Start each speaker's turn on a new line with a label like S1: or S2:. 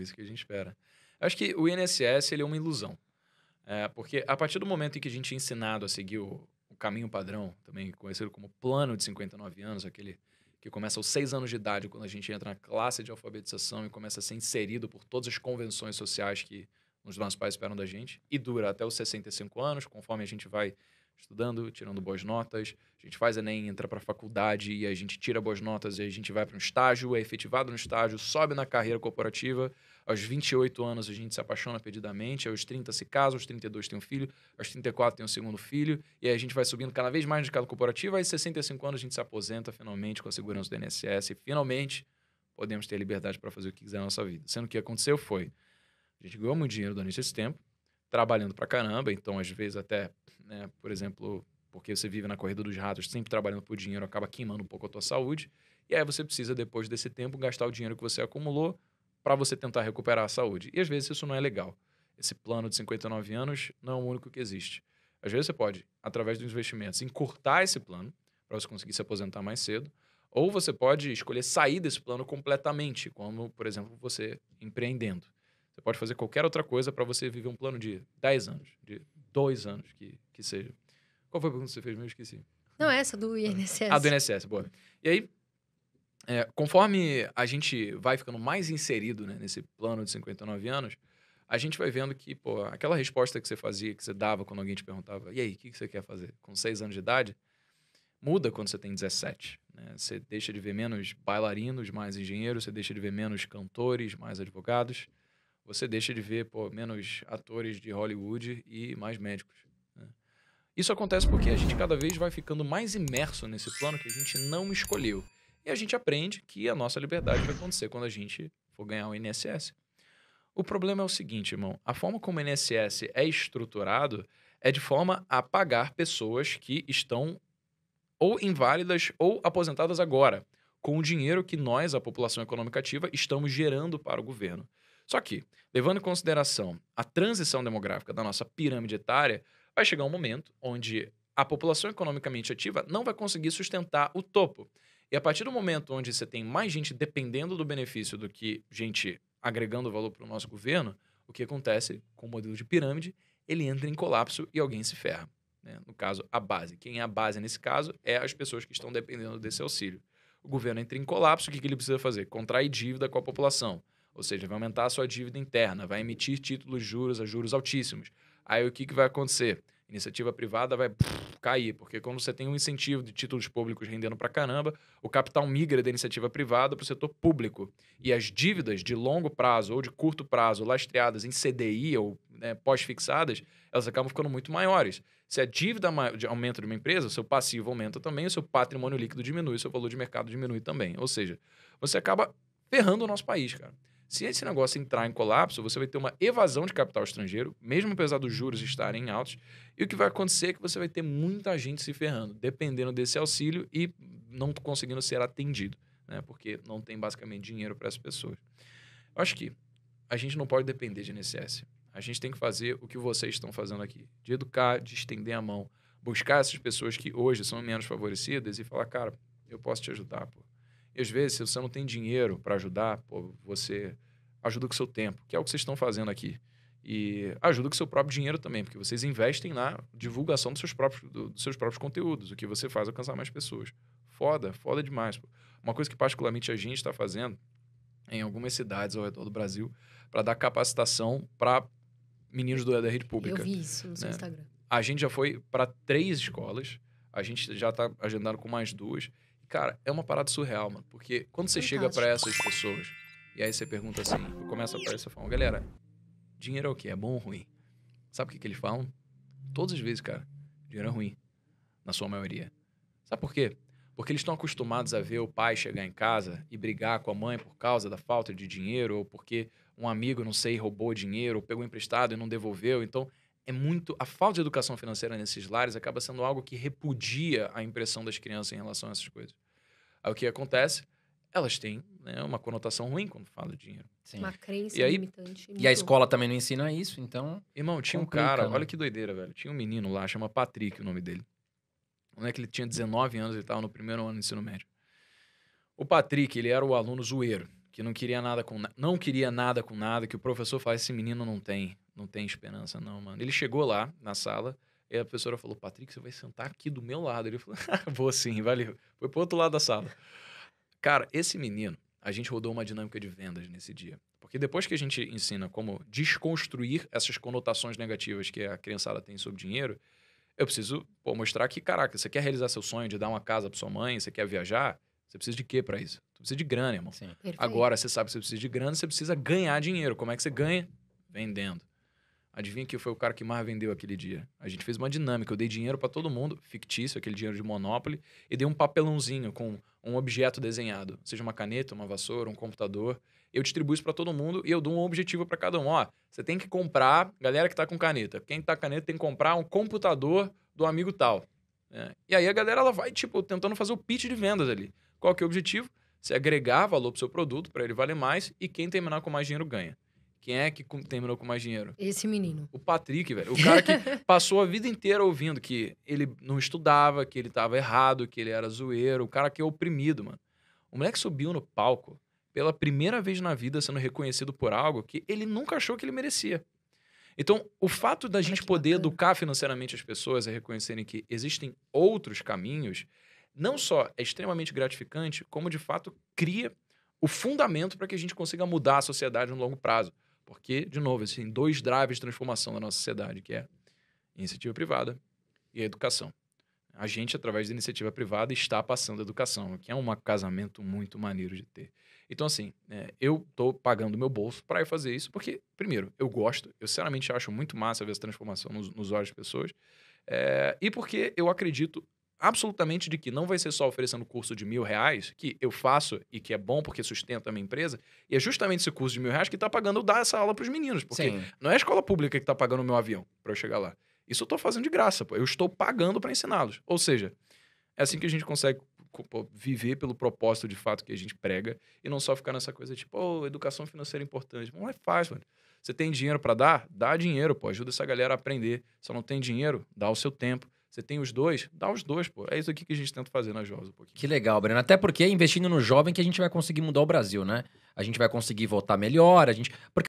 S1: isso que a gente espera. Eu acho que o INSS ele é uma ilusão. É, porque a partir do momento em que a gente é ensinado a seguir o, o caminho padrão, também conhecido como plano de 59 anos, aquele que começa aos seis anos de idade, quando a gente entra na classe de alfabetização e começa a ser inserido por todas as convenções sociais que os nossos pais esperam da gente, e dura até os 65 anos, conforme a gente vai estudando, tirando boas notas. A gente faz Enem, entra para a faculdade e a gente tira boas notas e a gente vai para um estágio, é efetivado no estágio, sobe na carreira corporativa. Aos 28 anos a gente se apaixona perdidamente, aos 30 se casa, aos 32 tem um filho, aos 34 tem um segundo filho, e aí a gente vai subindo cada vez mais no mercado corporativo, aos 65 anos a gente se aposenta finalmente com a segurança do INSS e finalmente podemos ter liberdade para fazer o que quiser na nossa vida. Sendo que o que aconteceu foi, a gente ganhou muito dinheiro durante esse tempo, trabalhando pra caramba, então às vezes até, né, por exemplo, porque você vive na corrida dos ratos, sempre trabalhando por dinheiro, acaba queimando um pouco a tua saúde, e aí você precisa depois desse tempo gastar o dinheiro que você acumulou para você tentar recuperar a saúde. E às vezes isso não é legal. Esse plano de 59 anos não é o único que existe. Às vezes você pode, através dos investimentos, encurtar esse plano para você conseguir se aposentar mais cedo, ou você pode escolher sair desse plano completamente, como, por exemplo, você empreendendo pode fazer qualquer outra coisa para você viver um plano de 10 anos, de 2 anos que, que seja. Qual foi a pergunta que você fez? Eu esqueci. Não, é essa do INSS. Ah, do INSS, boa. E aí, é, conforme a gente vai ficando mais inserido né, nesse plano de 59 anos, a gente vai vendo que, pô, aquela resposta que você fazia, que você dava quando alguém te perguntava, e aí, o que você quer fazer com 6 anos de idade, muda quando você tem 17. Né? Você deixa de ver menos bailarinos, mais engenheiros, você deixa de ver menos cantores, mais advogados você deixa de ver pô, menos atores de Hollywood e mais médicos. Né? Isso acontece porque a gente cada vez vai ficando mais imerso nesse plano que a gente não escolheu. E a gente aprende que a nossa liberdade vai acontecer quando a gente for ganhar o INSS. O problema é o seguinte, irmão: a forma como o INSS é estruturado é de forma a pagar pessoas que estão ou inválidas ou aposentadas agora, com o dinheiro que nós, a população econômica ativa, estamos gerando para o governo. Só que, levando em consideração a transição demográfica da nossa pirâmide etária, vai chegar um momento onde a população economicamente ativa não vai conseguir sustentar o topo. E a partir do momento onde você tem mais gente dependendo do benefício do que gente agregando valor para o nosso governo, o que acontece com o modelo de pirâmide? Ele entra em colapso e alguém se ferra. Né? No caso, a base. Quem é a base nesse caso é as pessoas que estão dependendo desse auxílio. O governo entra em colapso, o que ele precisa fazer? Contrair dívida com a população. Ou seja, vai aumentar a sua dívida interna, vai emitir títulos juros a juros altíssimos. Aí o que, que vai acontecer? Iniciativa privada vai pff, cair, porque quando você tem um incentivo de títulos públicos rendendo para caramba, o capital migra da iniciativa privada para o setor público. E as dívidas de longo prazo ou de curto prazo, lastreadas em CDI ou né, pós-fixadas, elas acabam ficando muito maiores. Se a dívida aumenta de uma empresa, o seu passivo aumenta também, o seu patrimônio líquido diminui, o seu valor de mercado diminui também. Ou seja, você acaba ferrando o nosso país, cara. Se esse negócio entrar em colapso, você vai ter uma evasão de capital estrangeiro, mesmo apesar dos juros estarem altos. E o que vai acontecer é que você vai ter muita gente se ferrando, dependendo desse auxílio e não conseguindo ser atendido, né? porque não tem basicamente dinheiro para as pessoas. Eu acho que a gente não pode depender de INSS. A gente tem que fazer o que vocês estão fazendo aqui, de educar, de estender a mão, buscar essas pessoas que hoje são menos favorecidas e falar, cara, eu posso te ajudar, pô. E às vezes, se você não tem dinheiro para ajudar, pô, você ajuda com o seu tempo, que é o que vocês estão fazendo aqui. E ajuda com o seu próprio dinheiro também, porque vocês investem na divulgação dos seus próprios, do, dos seus próprios conteúdos, o que você faz alcançar mais pessoas. Foda, foda demais. Pô. Uma coisa que particularmente a gente está fazendo em algumas cidades ao redor do Brasil para dar capacitação para meninos do, da rede pública. Eu vi isso no seu né? Instagram. A gente já foi para três escolas, a gente já está agendando com mais duas. Cara, é uma parada surreal, mano. Porque quando você Fantástico. chega para essas pessoas e aí você pergunta assim, começa a aparecer fala, galera, dinheiro é o quê? É bom ou ruim? Sabe o que, que eles falam? Todas as vezes, cara, dinheiro é ruim. Na sua maioria. Sabe por quê? Porque eles estão acostumados a ver o pai chegar em casa e brigar com a mãe por causa da falta de dinheiro, ou porque um amigo, não sei, roubou dinheiro, ou pegou emprestado e não devolveu. Então, é muito. A falta de educação financeira nesses lares acaba sendo algo que repudia a impressão das crianças em relação a essas coisas. Aí o que acontece? Elas têm né, uma conotação ruim quando falam de dinheiro. Sim. Uma crença e aí, limitante. E a escola também não ensina isso, então. Irmão, tinha complica, um cara, né? olha que doideira, velho. Tinha um menino lá, chama Patrick o nome dele. Não é que ele tinha 19 anos e estava no primeiro ano do ensino médio. O Patrick, ele era o aluno zoeiro, que não queria nada com não queria nada com nada, que o professor faz esse menino não tem não tem esperança não, mano. Ele chegou lá na sala e a professora falou, Patrick, você vai sentar aqui do meu lado. Ele falou, vou sim, valeu. Foi pro outro lado da sala. Cara, esse menino, a gente rodou uma dinâmica de vendas nesse dia. Porque depois que a gente ensina como desconstruir essas conotações negativas que a criançada tem sobre dinheiro, eu preciso pô, mostrar que, caraca, você quer realizar seu sonho de dar uma casa para sua mãe, você quer viajar, você precisa de quê para isso? Você precisa de grana, irmão. Agora, você sabe que você precisa de grana, você precisa ganhar dinheiro. Como é que você ganha? Vendendo. Adivinha que foi o cara que mais vendeu aquele dia? A gente fez uma dinâmica. Eu dei dinheiro para todo mundo, fictício, aquele dinheiro de Monopoly, e dei um papelãozinho com um objeto desenhado, seja uma caneta, uma vassoura, um computador. Eu distribuo isso para todo mundo e eu dou um objetivo para cada um. Ó, você tem que comprar, galera que tá com caneta, quem tá com caneta tem que comprar um computador do amigo tal. É. E aí a galera ela vai, tipo, tentando fazer o pitch de vendas ali. Qual que é o objetivo? Você agregar valor pro seu produto para ele valer mais e quem terminar com mais dinheiro ganha. Quem é que terminou com mais dinheiro? Esse menino. O Patrick, velho. O cara que passou a vida inteira ouvindo que ele não estudava, que ele tava errado, que ele era zoeiro. O cara que é oprimido, mano. O moleque subiu no palco pela primeira vez na vida sendo reconhecido por algo que ele nunca achou que ele merecia. Então, o fato da gente poder bacana. educar financeiramente as pessoas a reconhecerem que existem outros caminhos, não só é extremamente gratificante, como de fato cria o fundamento para que a gente consiga mudar a sociedade no longo prazo. Porque, de novo, existem dois drives de transformação da nossa sociedade, que é iniciativa privada e a educação. A gente, através da iniciativa privada, está passando a educação, que é um casamento muito maneiro de ter. Então, assim, é, eu estou pagando meu bolso para fazer isso, porque, primeiro, eu gosto, eu sinceramente acho muito massa ver essa transformação nos, nos olhos das pessoas, é, e porque eu acredito absolutamente de que não vai ser só oferecendo curso de mil reais, que eu faço e que é bom porque sustenta a minha empresa, e é justamente esse curso de mil reais que está pagando dar essa aula para os meninos, porque Sim. não é a escola pública que está pagando o meu avião para eu chegar lá. Isso eu estou fazendo de graça, pô. eu estou pagando para ensiná-los. Ou seja, é assim que a gente consegue viver pelo propósito de fato que a gente prega e não só ficar nessa coisa tipo, oh, educação financeira é importante. Não é fácil, mano. Você tem dinheiro para dar? Dá dinheiro, pô. Ajuda essa galera a aprender. Se não tem dinheiro, dá o seu tempo. Você tem os dois, dá os dois, pô. É isso aqui que a gente tenta fazer na jovens um pouquinho. Que legal, Breno. Até porque é investindo no jovem que a gente vai conseguir mudar o Brasil, né? A gente vai conseguir votar melhor, a gente. Porque